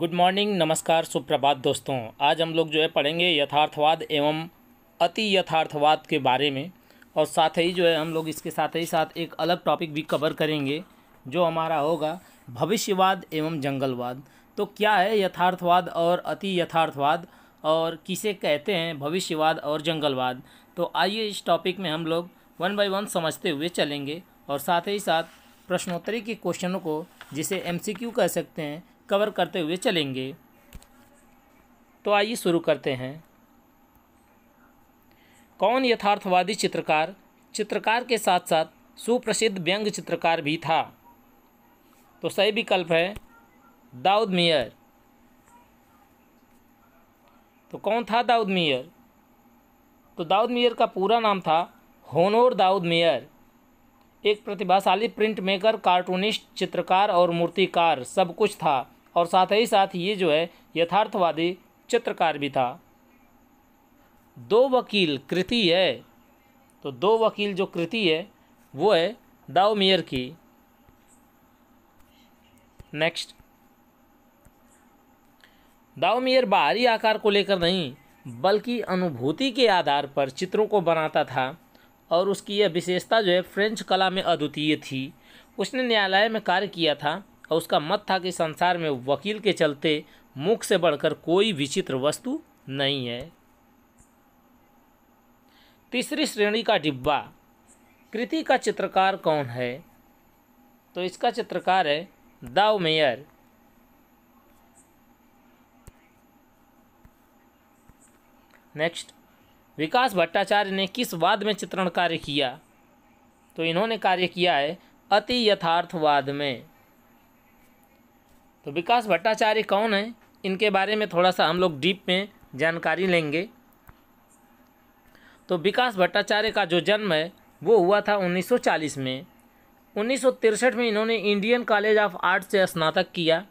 good morning नमस्कार सुप्रभात दोस्तों आज हम लोग जो है पढ़ेंगे यथार्थवाद एवं अति यथार्थवाद के बारे में और साथ ही जो है हम लोग इसके साथ ही साथ एक अलग टॉपिक भी कवर करेंगे जो हमारा होगा भविष्यवाद एवं जंगलवाद तो क्या है यथार्थवाद और अति यथार्थवाद और किसे कहते हैं भविष्यवाद और जंगलवाद तो आइए इस टॉपिक में हम लोग वन बाई वन समझते हुए चलेंगे और साथ ही साथ प्रश्नोत्तरी के क्वेश्चनों को जिसे एमसीक्यू कह सकते हैं कवर करते हुए चलेंगे तो आइए शुरू करते हैं कौन यथार्थवादी चित्रकार चित्रकार के साथ साथ सुप्रसिद्ध व्यंग चित्रकार भी था तो सही विकल्प है दाऊद मियर तो कौन था दाऊद मियर तो दाऊद मियर का पूरा नाम था होनोर दाऊद मियर एक प्रतिभाशाली प्रिंट मेकर कार्टूनिस्ट चित्रकार और मूर्तिकार सब कुछ था और साथ ही साथ ये जो है यथार्थवादी चित्रकार भी था दो वकील कृति है तो दो वकील जो कृति है वो है दाओमियर की नेक्स्ट दाओमियर बाहरी आकार को लेकर नहीं बल्कि अनुभूति के आधार पर चित्रों को बनाता था और उसकी यह विशेषता जो है फ्रेंच कला में अद्वितीय थी उसने न्यायालय में कार्य किया था और उसका मत था कि संसार में वकील के चलते मुख से बढ़कर कोई विचित्र वस्तु नहीं है तीसरी श्रेणी का डिब्बा कृति का चित्रकार कौन है तो इसका चित्रकार है दाव मेयर नेक्स्ट विकास भट्टाचार्य ने किस वाद में चित्रण कार्य किया तो इन्होंने कार्य किया है अति यथार्थवाद में तो विकास भट्टाचार्य कौन है इनके बारे में थोड़ा सा हम लोग डीप में जानकारी लेंगे तो विकास भट्टाचार्य का जो जन्म है वो हुआ था 1940 में उन्नीस में इन्होंने इंडियन कॉलेज ऑफ आर्ट से स्नातक किया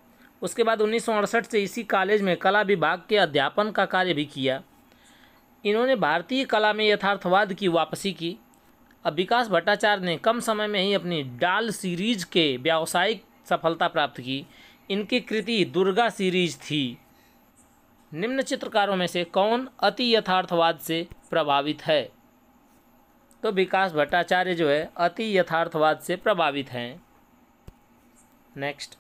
उसके बाद उन्नीस से इसी कॉलेज में कला विभाग के अध्यापन का कार्य भी किया इन्होंने भारतीय कला में यथार्थवाद की वापसी की अब विकास भट्टाचार्य ने कम समय में ही अपनी डाल सीरीज के व्यावसायिक सफलता प्राप्त की इनकी कृति दुर्गा सीरीज थी निम्न चित्रकारों में से कौन अति यथार्थवाद से प्रभावित है तो विकास भट्टाचार्य जो है अति यथार्थवाद से प्रभावित हैं नेक्स्ट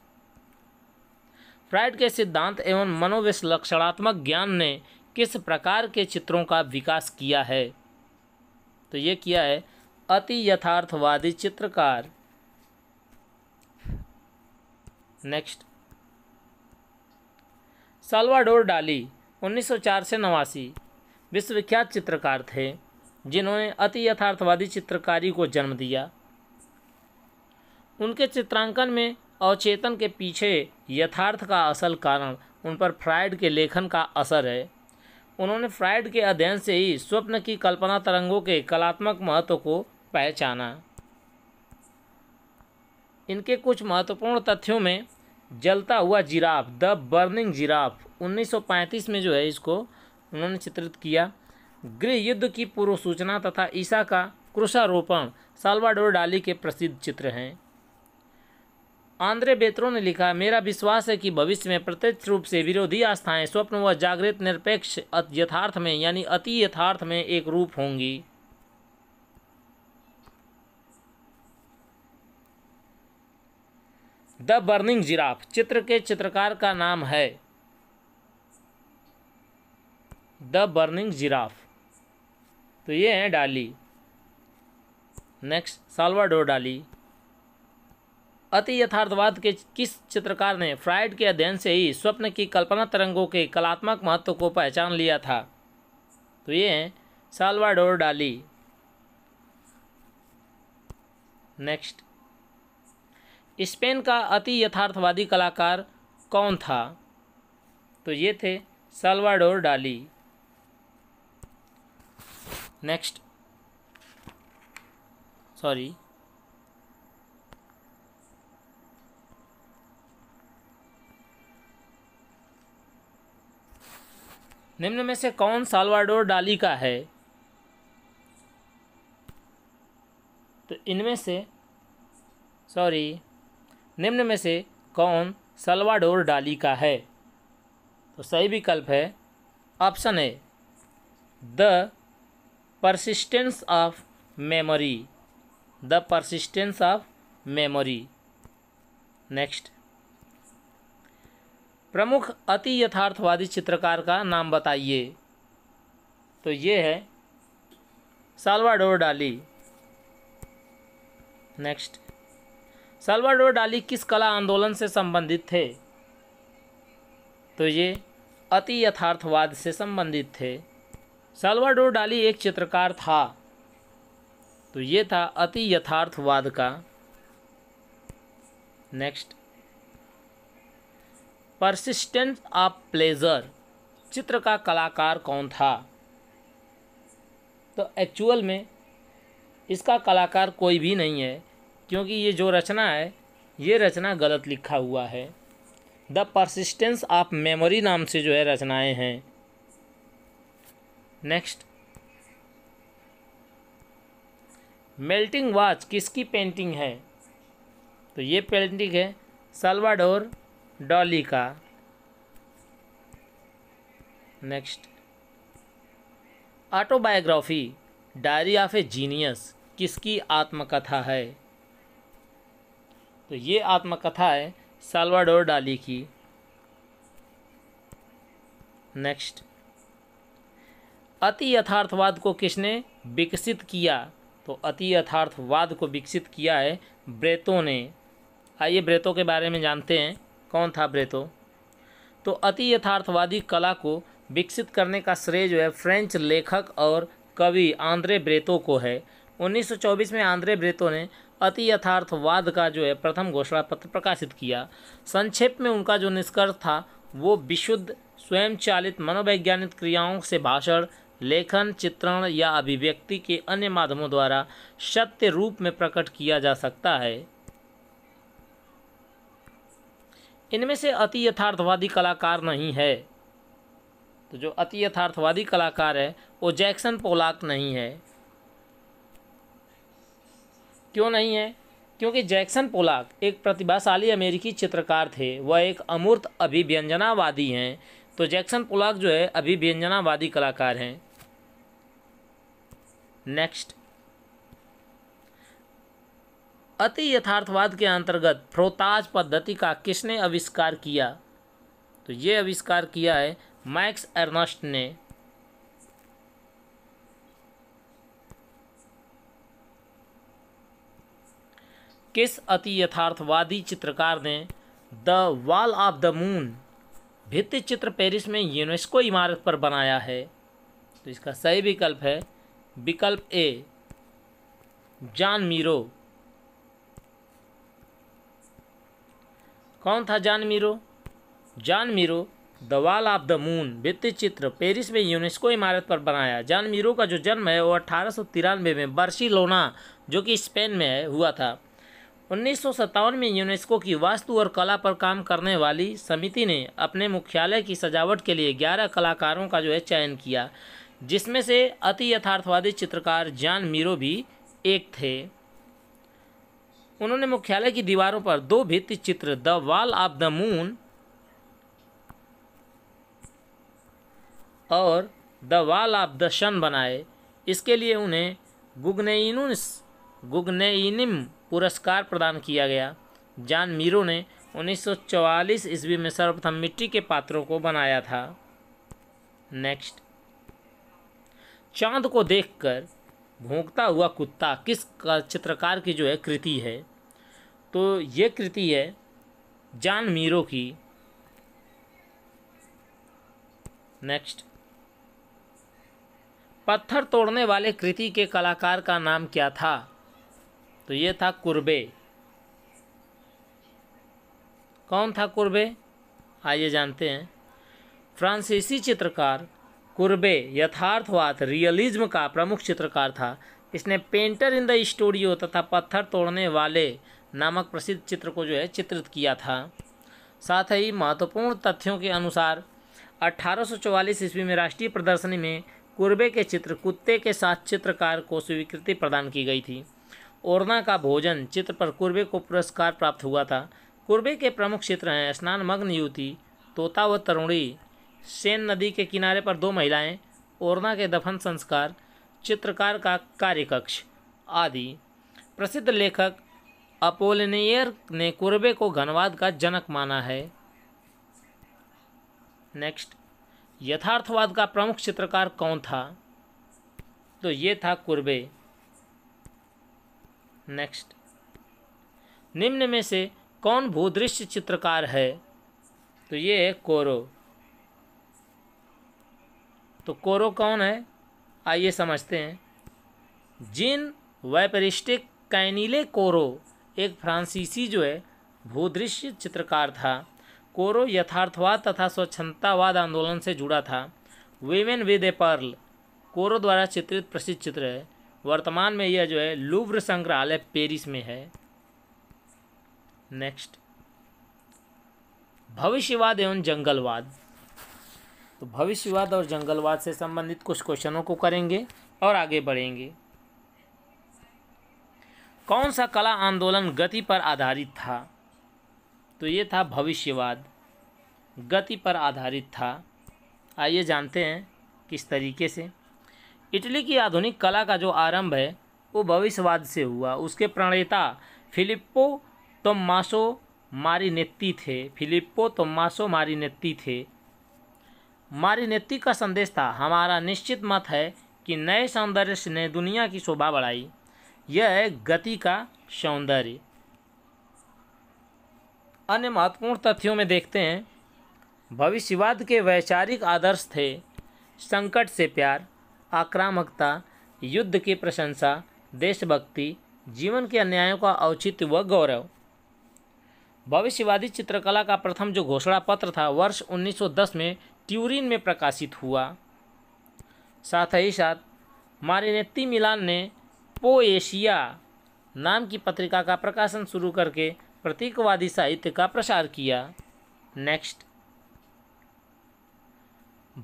फ्राइड के सिद्धांत एवं मनोविश्लक्षणात्मक ज्ञान ने किस प्रकार के चित्रों का विकास किया है तो ये किया है अति यथार्थवादी चित्रकार नेक्स्ट सालवाडोर डाली 1904 से नवासी विश्वविख्यात चित्रकार थे जिन्होंने अति यथार्थवादी चित्रकारी को जन्म दिया उनके चित्रांकन में अवचेतन के पीछे यथार्थ का असल कारण उन पर फ्राइड के लेखन का असर है उन्होंने फ्राइड के अध्ययन से ही स्वप्न की कल्पना तरंगों के कलात्मक महत्व को पहचाना इनके कुछ महत्वपूर्ण तथ्यों में जलता हुआ जिराफ द बर्निंग जिराफ 1935 में जो है इसको उन्होंने चित्रित किया गृह युद्ध की पूर्व सूचना तथा ईसा का कृषारोपण साल्वाडोर डाली के प्रसिद्ध चित्र हैं आंद्रे बेत्रो ने लिखा मेरा विश्वास है कि भविष्य में प्रत्यक्ष रूप से विरोधी आस्थाएं स्वप्न व जागृत निरपेक्ष यथार्थ में यानी अति यथार्थ में एक रूप होंगी द बर्निंग जिराफ चित्र के चित्रकार का नाम है द बर्निंग जिराफ तो ये हैं डाली नेक्स्ट साल्वाडोर डाली अति यथार्थवाद के किस चित्रकार ने फ्राइड के अध्ययन से ही स्वप्न की कल्पना तरंगों के कलात्मक महत्व को पहचान लिया था तो ये हैं साल्वाडोर डाली नेक्स्ट स्पेन का अति यथार्थवादी कलाकार कौन था तो ये थे सलवाडोर डाली नेक्स्ट सॉरी निम्न में से कौन सालवाडोर डाली का है तो इनमें से सॉरी निम्न में से कौन सलवाडोर डाली का है तो सही विकल्प है option A the persistence of memory the persistence of memory next प्रमुख अति यथार्थवादी चित्रकार का नाम बताइए तो ये है सालवाडोर डाली नेक्स्ट सल्वाडोर डाली किस कला आंदोलन से संबंधित थे तो ये अति यथार्थवाद से संबंधित थे सल्वाडोर डाली एक चित्रकार था तो ये था अति यथार्थवाद का नेक्स्ट परसिस्टेंस ऑफ प्लेजर चित्र का कलाकार कौन था तो एक्चुअल में इसका कलाकार कोई भी नहीं है क्योंकि ये जो रचना है ये रचना गलत लिखा हुआ है द परसिस्टेंस ऑफ मेमोरी नाम से जो है रचनाएं हैं नेक्स्ट मेल्टिंग वाच किसकी पेंटिंग है तो ये पेंटिंग है सलवाडोर डॉली का next autobiography diary of a genius किसकी आत्मकथा है तो ये आत्मकथा है सालवाडोर डाली की नेक्स्ट अति यथार्थवाद को किसने विकसित किया तो अति यथार्थवाद को विकसित किया है ब्रेतों ने आइए ब्रेतों के बारे में जानते हैं कौन था ब्रेतो तो अति यथार्थवादी कला को विकसित करने का श्रेय जो है फ्रेंच लेखक और कवि आंद्रे ब्रेतो को है 1924 में आंद्रे ब्रेतो ने अति यथार्थवाद का जो है प्रथम घोषणा पत्र प्रकाशित किया संक्षेप में उनका जो निष्कर्ष था वो विशुद्ध स्वयंचालित मनोवैज्ञानिक क्रियाओं से भाषण लेखन चित्रण या अभिव्यक्ति के अन्य माध्यमों द्वारा सत्य रूप में प्रकट किया जा सकता है इनमें से अति यथार्थवादी कलाकार नहीं है तो जो अति यथार्थवादी कलाकार है वो जैक्सन पोलाक नहीं है क्यों नहीं है क्योंकि जैक्सन पोलाक एक प्रतिभाशाली अमेरिकी चित्रकार थे वह एक अमूर्त अभिव्यंजनावादी हैं तो जैक्सन पोलाक जो है अभिव्यंजनावादी कलाकार हैं नेक्स्ट अति यथार्थवाद के अंतर्गत फ्रोताज पद्धति का किसने आविष्कार किया तो ये आविष्कार किया है मैक्स एर्नस्ट ने किस अति यथार्थवादी चित्रकार ने the wall of the moon भित्ति चित्र पेरिस में यूनेस्को इमारत पर बनाया है तो इसका सही विकल्प है विकल्प ए जान मीरो कौन था Joan Miro Joan Miro the wall of the moon भित्ति चित्र पेरिस में यूनेस्को इमारत पर बनाया जान मीरो का जो जन्म है वो अठारह में बर्सिलोना जो कि स्पेन में है हुआ था उन्नीस में यूनेस्को की वास्तु और कला पर काम करने वाली समिति ने अपने मुख्यालय की सजावट के लिए 11 कलाकारों का जो है चयन किया जिसमें से अति यथार्थवादी चित्रकार जान मीरो भी एक थे उन्होंने मुख्यालय की दीवारों पर दो भित्ति चित्र the wall of the moon और the wall of the sun बनाए इसके लिए उन्हें गुगनेइनुस गुगनेइनिम पुरस्कार प्रदान किया गया जान मीरो ने 1944 ईस्वी में सर्वप्रथम मिट्टी के पात्रों को बनाया था नेक्स्ट चांद को देखकर भोंकता हुआ कुत्ता किस चित्रकार की जो है कृति है तो ये कृति है जान मीरो की नेक्स्ट पत्थर तोड़ने वाले कृति के कलाकार का नाम क्या था तो ये था कुर्बे कौन था कुर्बे आइए जानते हैं फ्रांसीसी चित्रकार कुर्बे यथार्थवाद रियलिज्म का प्रमुख चित्रकार था इसने पेंटर इन द स्टूडियो तथा पत्थर तोड़ने वाले नामक प्रसिद्ध चित्र को जो है चित्रित किया था साथ ही महत्वपूर्ण तथ्यों के अनुसार 1844 ईस्वी में राष्ट्रीय प्रदर्शनी में कुर्बे के चित्र कुत्ते के साथ चित्रकार को स्वीकृति प्रदान की गई थी ओरना का भोजन चित्र पर कुर्बे को पुरस्कार प्राप्त हुआ था कुर्बे के प्रमुख चित्र हैं स्नान मग्न युवती तोता व तरुणी सेन नदी के किनारे पर दो महिलाएं ओरना के दफन संस्कार चित्रकार का कार्यकक्ष आदि प्रसिद्ध लेखक अपोलिनियर ने कुर्बे को घनवाद का जनक माना है नेक्स्ट यथार्थवाद का प्रमुख चित्रकार कौन था तो ये था कुर्बे नेक्स्ट निम्न में से कौन भूदृश्य चित्रकार है तो ये है कोरो तो कोरो कौन है आइए समझते हैं जिन वैपरिस्टिक कैनिले कोरो एक फ्रांसीसी जो है भूदृश्य चित्रकार था कोरो यथार्थवाद तथा स्वच्छतावाद आंदोलन से जुड़ा था वेमेन विद ए पर्ल कोरो द्वारा चित्रित प्रसिद्ध चित्र है वर्तमान में यह जो है लुब्र संग्रहालय पेरिस में है नेक्स्ट भविष्यवाद एवं जंगलवाद तो भविष्यवाद और जंगलवाद से संबंधित कुछ क्वेश्चनों को करेंगे और आगे बढ़ेंगे कौन सा कला आंदोलन गति पर आधारित था तो ये था भविष्यवाद गति पर आधारित था आइए जानते हैं किस तरीके से इटली की आधुनिक कला का जो आरंभ है वो भविष्यवाद से हुआ उसके प्रणेता फिलिप्पो तोमासो मारिनेत्ती थे फिलिप्पो तोमासो मारिनेत्ती थे मारिनेत्ती का संदेश था हमारा निश्चित मत है कि नए सौंदर्य ने दुनिया की शोभा बढ़ाई यह है गति का सौंदर्य अन्य महत्वपूर्ण तथ्यों में देखते हैं भविष्यवाद के वैचारिक आदर्श थे संकट से प्यार आक्रामकता युद्ध की प्रशंसा देशभक्ति जीवन के अन्यायों का औचित्य व गौरव भविष्यवादी चित्रकला का प्रथम जो घोषणा पत्र था वर्ष 1910 में ट्यूरिन में प्रकाशित हुआ साथ ही साथ मारिनेत्ती मिलान ने पोएशिया नाम की पत्रिका का प्रकाशन शुरू करके प्रतीकवादी साहित्य का प्रसार किया नेक्स्ट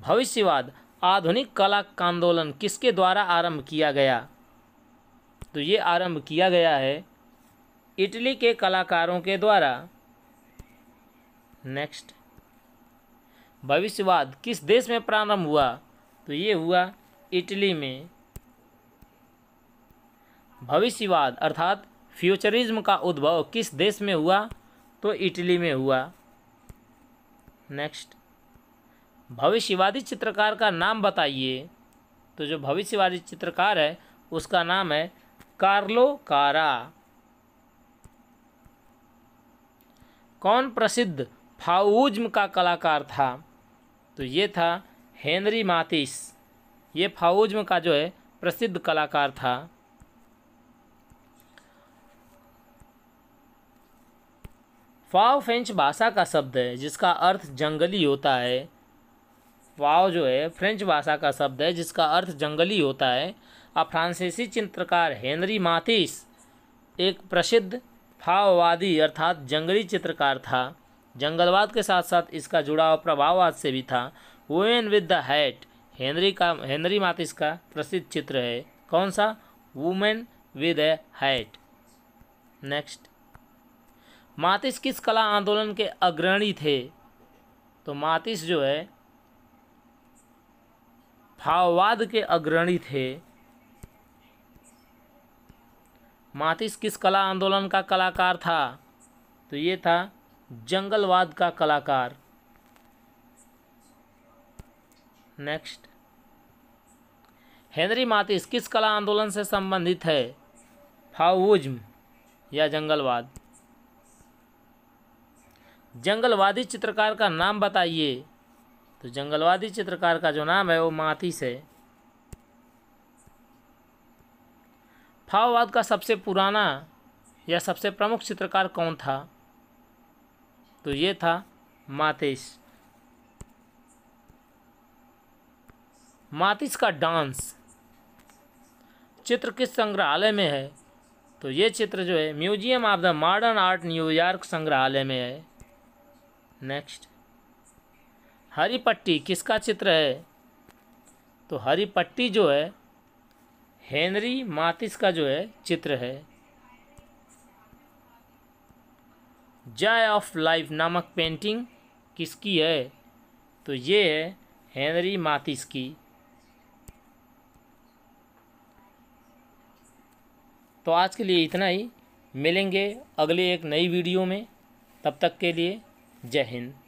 भविष्यवाद आधुनिक कला आंदोलन किसके द्वारा आरंभ किया गया तो ये आरंभ किया गया है इटली के कलाकारों के द्वारा नेक्स्ट भविष्यवाद किस देश में प्रारंभ हुआ तो ये हुआ इटली में भविष्यवाद अर्थात फ्यूचरिज्म का उद्भव किस देश में हुआ तो इटली में हुआ नेक्स्ट भविष्यवादी चित्रकार का नाम बताइए तो जो भविष्यवादी चित्रकार है उसका नाम है कार्लो कारा कौन प्रसिद्ध फाउज्म का कलाकार था तो ये था हेनरी मातिस ये फाउज्म का जो है प्रसिद्ध कलाकार था फाव फ्रेंच भाषा का शब्द है जिसका अर्थ जंगली होता है वाव जो है फ्रेंच भाषा का शब्द है जिसका अर्थ जंगली होता है अब फ्रांसीसी चित्रकार हेनरी माथिस एक प्रसिद्ध फाववादी अर्थात जंगली चित्रकार था जंगलवाद के साथ साथ इसका जुड़ाव प्रभाववाद से भी था women with the hat Henri का हेनरी मातिस का प्रसिद्ध चित्र है कौन सा women with a hat next Matisse किस कला आंदोलन के अग्रणी थे तो मातिस जो है भाववाद के अग्रणी थे मातिस किस कला आंदोलन का कलाकार था तो ये था जंगलवाद का कलाकार नेक्स्ट हेनरी मातिस किस कला आंदोलन से संबंधित है फाउज्म या जंगलवाद जंगलवादी चित्रकार का नाम बताइए तो जंगलवादी चित्रकार का जो नाम है वो माथिस है फाववाद का सबसे पुराना या सबसे प्रमुख चित्रकार कौन था तो ये था मातिस मातिस का डांस चित्र किस संग्रहालय में है तो ये चित्र जो है Museum of the Modern Art New York संग्रहालय में है नेक्स्ट हरी पट्टी किसका चित्र है तो हरी पट्टी जो है हेनरी मातिस का जो है चित्र है जय ऑफ लाइफ नामक पेंटिंग किसकी है तो ये है हेनरी मातिस की तो आज के लिए इतना ही मिलेंगे अगले एक नई वीडियो में तब तक के लिए जय हिंद